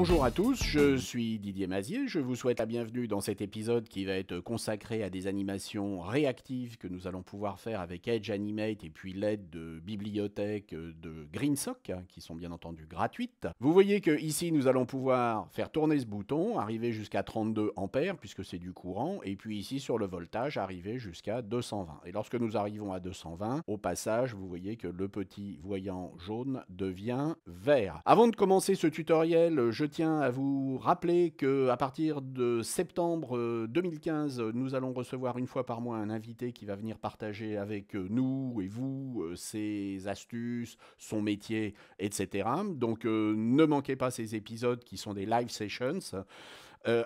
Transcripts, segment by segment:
Bonjour à tous, je suis Didier Mazier, je vous souhaite la bienvenue dans cet épisode qui va être consacré à des animations réactives que nous allons pouvoir faire avec Edge Animate et puis l'aide de bibliothèques de Greensock, hein, qui sont bien entendu gratuites. Vous voyez que ici nous allons pouvoir faire tourner ce bouton, arriver jusqu'à 32 ampères puisque c'est du courant, et puis ici sur le voltage arriver jusqu'à 220. Et lorsque nous arrivons à 220, au passage vous voyez que le petit voyant jaune devient vert. Avant de commencer ce tutoriel, je tiens à vous rappeler que à partir de septembre 2015, euh, nous allons recevoir une fois par mois un invité qui va venir partager avec euh, nous et vous euh, ses astuces, son métier, etc. Donc ne manquez pas ces épisodes qui sont des live sessions.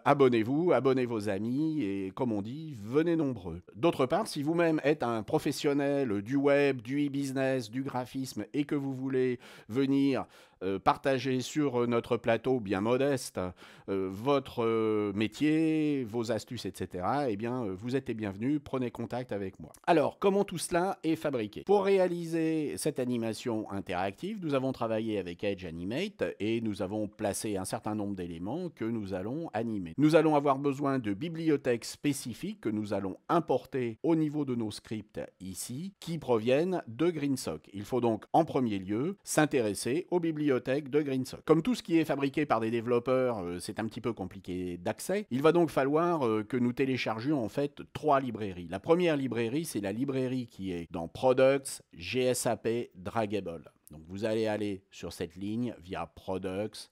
abonnez-vous, abonnez vos amis et comme on dit, venez nombreux. D'autre part, si vous-même êtes un professionnel du web, du e-business, du graphisme et que vous voulez venir euh, partager sur euh, notre plateau bien modeste euh, votre métier, vos astuces, etc., et eh bien, vous êtes les bienvenus, prenez contact avec moi. Alors, comment tout cela est fabriqué Pour réaliser cette animation interactive, nous avons travaillé avec Edge Animate et nous avons placé un certain nombre d'éléments que nous allons animer. Nous allons avoir besoin de bibliothèques spécifiques que nous allons importer au niveau de nos scripts ici, qui proviennent de GreenSock. Il faut donc en premier lieu s'intéresser aux bibliothèques de GreenSock. Comme tout ce qui est fabriqué par des développeurs, euh, c'est un petit peu compliqué d'accès. Il va donc falloir euh, que nous téléchargions en fait trois librairies. La première librairie, c'est la librairie qui est dans Products, GSAP, Draggable. Donc vous allez aller sur cette ligne via Products,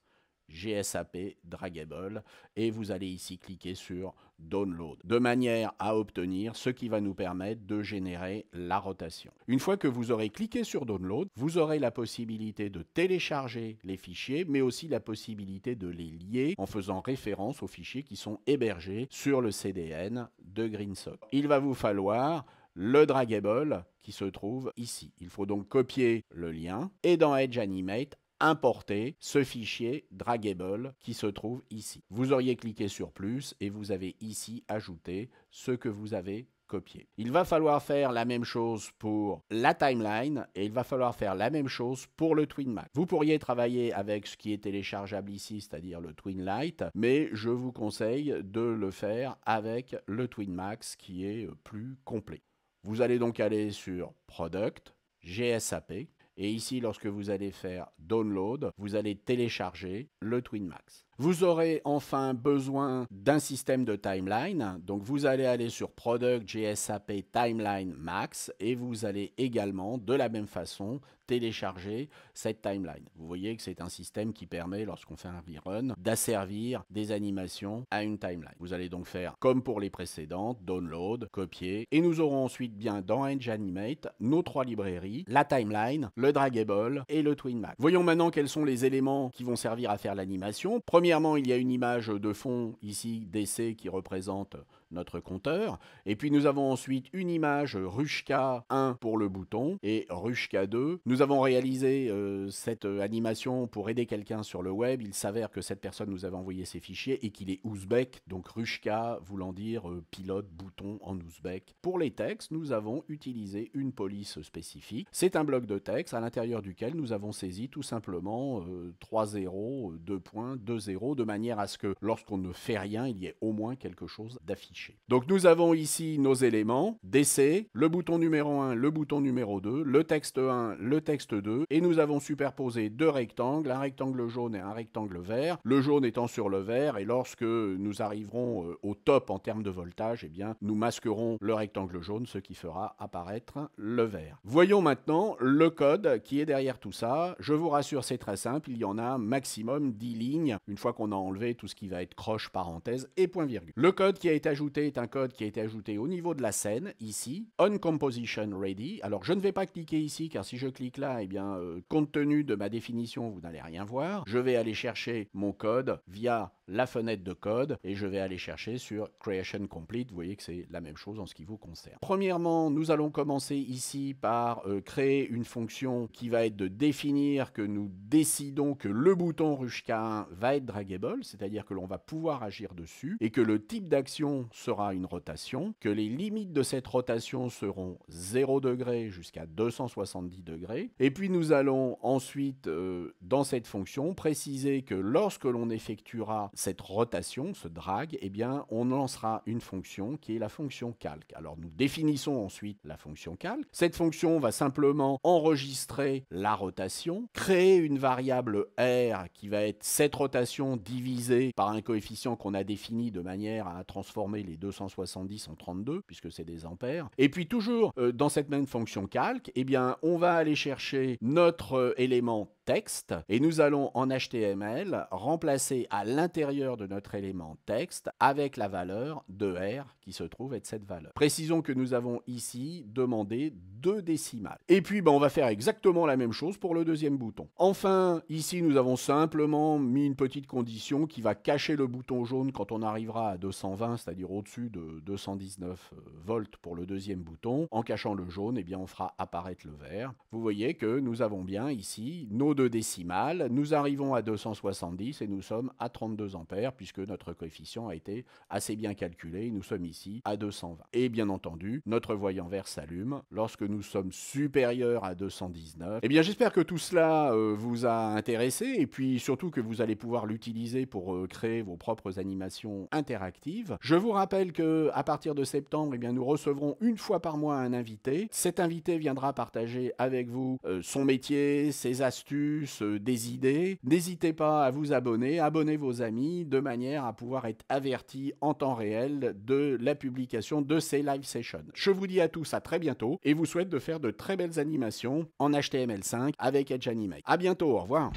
GSAP Draggable et vous allez ici cliquer sur Download de manière à obtenir ce qui va nous permettre de générer la rotation. Une fois que vous aurez cliqué sur Download, vous aurez la possibilité de télécharger les fichiers mais aussi la possibilité de les lier en faisant référence aux fichiers qui sont hébergés sur le CDN de Greensock. Il va vous falloir le draggable qui se trouve ici. Il faut donc copier le lien et dans Edge Animate importer ce fichier draggable qui se trouve ici. Vous auriez cliqué sur plus et vous avez ici ajouté ce que vous avez copié. Il va falloir faire la même chose pour la timeline et il va falloir faire la même chose pour le TwinMax. Vous pourriez travailler avec ce qui est téléchargeable ici, c'est-à-dire le TwinLight, mais je vous conseille de le faire avec le TwinMax qui est plus complet. Vous allez donc aller sur Product, GSAP, et ici, lorsque vous allez faire download, vous allez télécharger le Twinmax. Vous aurez enfin besoin d'un système de timeline. Donc vous allez aller sur Product GSAP Timeline Max et vous allez également de la même façon télécharger cette timeline. Vous voyez que c'est un système qui permet, lorsqu'on fait un rerun, d'asservir des animations à une timeline. Vous allez donc faire comme pour les précédentes, download, copier, et nous aurons ensuite bien dans Edge Animate nos trois librairies, la timeline, le draggable et le max. Voyons maintenant quels sont les éléments qui vont servir à faire l'animation. Premièrement, il y a une image de fond ici d'essai qui représente notre compteur. Et puis nous avons ensuite une image euh, Rushka 1 pour le bouton et Rushka 2. Nous avons réalisé euh, cette euh, animation pour aider quelqu'un sur le web. Il s'avère que cette personne nous avait envoyé ses fichiers et qu'il est ouzbek, donc Rushka voulant dire pilote bouton en ouzbek. Pour les textes, nous avons utilisé une police spécifique. C'est un bloc de texte à l'intérieur duquel nous avons saisi tout simplement 3 0, 2 points, de manière à ce que lorsqu'on ne fait rien, il y ait au moins quelque chose d'affiché. Donc nous avons ici nos éléments, DC, le bouton numéro 1, le bouton numéro 2, le texte 1, le texte 2, et nous avons superposé deux rectangles, un rectangle jaune et un rectangle vert, le jaune étant sur le vert, et lorsque nous arriverons euh, au top en termes de voltage, eh bien nous masquerons le rectangle jaune, ce qui fera apparaître le vert. Voyons maintenant le code qui est derrière tout ça. Je vous rassure, c'est très simple, il y en a maximum 10 lignes, une fois qu'on a enlevé tout ce qui va être croche, parenthèse et point virgule. Le code qui a été ajouté est un code qui a été ajouté au niveau de la scène, ici, on composition ready. Alors je ne vais pas cliquer ici, car si je clique là, et eh bien, euh, compte tenu de ma définition, vous n'allez rien voir. Je vais aller chercher mon code via la fenêtre de code et je vais aller chercher sur Creation Complete. Vous voyez que c'est la même chose en ce qui vous concerne. Premièrement, nous allons commencer ici par euh, créer une fonction qui va être de définir que nous décidons que le bouton K1 va être draggable, c'est-à-dire que l'on va pouvoir agir dessus et que le type d'action sera une rotation, que les limites de cette rotation seront 0 degrés jusqu'à 270 degrés. Et puis nous allons ensuite, euh, dans cette fonction, préciser que lorsque l'on effectuera cette rotation, ce drag, eh bien, on lancera une fonction qui est la fonction calque. Alors nous définissons ensuite la fonction calque. Cette fonction va simplement enregistrer la rotation, créer une variable r qui va être cette rotation divisée par un coefficient qu'on a défini de manière à transformer les 270 en 32, puisque c'est des ampères. Et puis toujours euh, dans cette même fonction calque, eh bien, on va aller chercher notre euh, élément texte et nous allons en HTML remplacer à l'intérieur de notre élément texte avec la valeur de R qui se trouve être cette valeur. Précisons que nous avons ici demandé deux décimales. Et puis ben, on va faire exactement la même chose pour le deuxième bouton. Enfin, ici nous avons simplement mis une petite condition qui va cacher le bouton jaune quand on arrivera à 220, c'est-à-dire au-dessus de 219 euh, volts pour le deuxième bouton. En cachant le jaune, et eh bien, on fera apparaître le vert. Vous voyez que nous avons bien ici nos deux décimales. Nous arrivons à 270 et nous sommes à 32 ans puisque notre coefficient a été assez bien calculé. Nous sommes ici à 220. Et bien entendu, notre voyant vert s'allume lorsque nous sommes supérieurs à 219. et eh bien, j'espère que tout cela euh, vous a intéressé et puis surtout que vous allez pouvoir l'utiliser pour euh, créer vos propres animations interactives. Je vous rappelle que à partir de septembre, et eh bien, nous recevrons une fois par mois un invité. Cet invité viendra partager avec vous euh, son métier, ses astuces, des idées. N'hésitez pas à vous abonner, abonnez vos amis de manière à pouvoir être averti en temps réel de la publication de ces live sessions. Je vous dis à tous à très bientôt et vous souhaite de faire de très belles animations en HTML5 avec Edge Animate. A bientôt, au revoir.